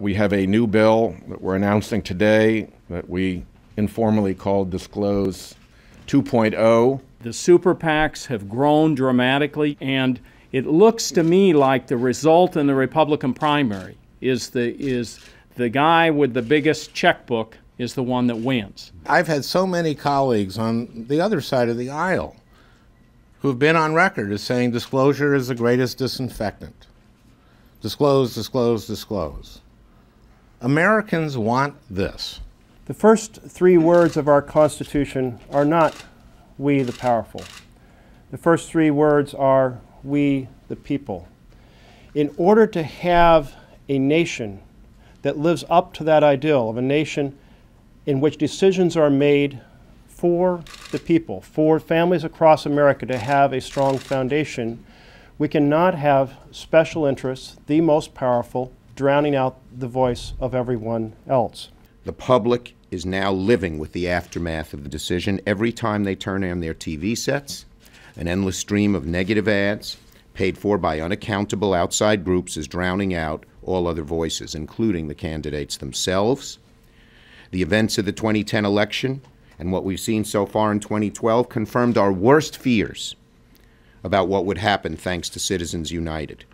We have a new bill that we're announcing today that we informally called Disclose 2.0. The super PACs have grown dramatically, and it looks to me like the result in the Republican primary is the, is the guy with the biggest checkbook is the one that wins. I've had so many colleagues on the other side of the aisle who've been on record as saying disclosure is the greatest disinfectant. Disclose, disclose, disclose. Americans want this. The first three words of our Constitution are not we the powerful. The first three words are we the people. In order to have a nation that lives up to that ideal of a nation in which decisions are made for the people, for families across America to have a strong foundation, we cannot have special interests, the most powerful, drowning out the voice of everyone else. The public is now living with the aftermath of the decision every time they turn on their TV sets, an endless stream of negative ads paid for by unaccountable outside groups is drowning out all other voices, including the candidates themselves. The events of the 2010 election and what we've seen so far in 2012 confirmed our worst fears about what would happen thanks to Citizens United.